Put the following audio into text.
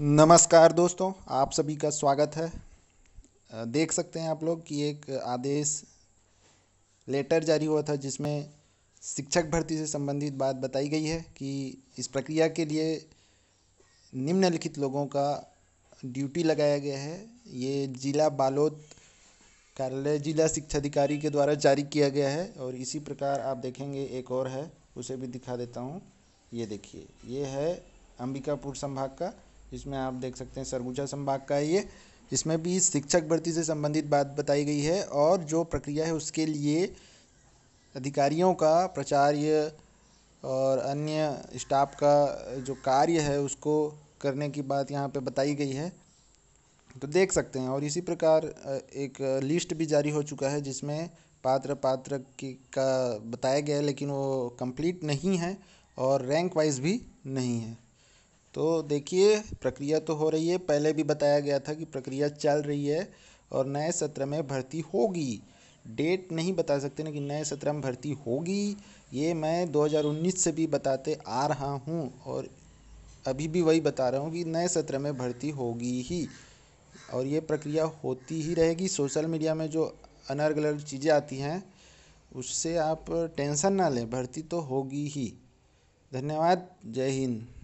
नमस्कार दोस्तों आप सभी का स्वागत है देख सकते हैं आप लोग कि एक आदेश लेटर जारी हुआ था जिसमें शिक्षक भर्ती से संबंधित बात बताई गई है कि इस प्रक्रिया के लिए निम्नलिखित लोगों का ड्यूटी लगाया गया है ये जिला बालोद कार्यालय जिला शिक्षा अधिकारी के द्वारा जारी किया गया है और इसी प्रकार आप देखेंगे एक और है उसे भी दिखा देता हूँ ये देखिए ये है अंबिकापुर संभाग का इसमें आप देख सकते हैं सरगुजा संभाग का है ये इसमें भी शिक्षक भर्ती से संबंधित बात बताई गई है और जो प्रक्रिया है उसके लिए अधिकारियों का प्राचार्य और अन्य स्टाफ का जो कार्य है उसको करने की बात यहाँ पे बताई गई है तो देख सकते हैं और इसी प्रकार एक लिस्ट भी जारी हो चुका है जिसमें पात्र पात्र की का बताया गया है लेकिन वो कंप्लीट नहीं है और रैंक वाइज भी नहीं है तो देखिए प्रक्रिया तो हो रही है पहले भी बताया गया था कि प्रक्रिया चल रही है और नए सत्र में भर्ती होगी डेट नहीं बता सकते ना कि नए सत्र में भर्ती होगी ये मैं 2019 से भी बताते आ रहा हूँ और अभी भी वही बता रहा हूँ कि नए सत्र में भर्ती होगी ही और ये प्रक्रिया होती ही रहेगी सोशल मीडिया में जो अनर्ग अलग चीज़ें आती हैं उससे आप टेंशन ना लें भर्ती तो होगी ही धन्यवाद जय हिंद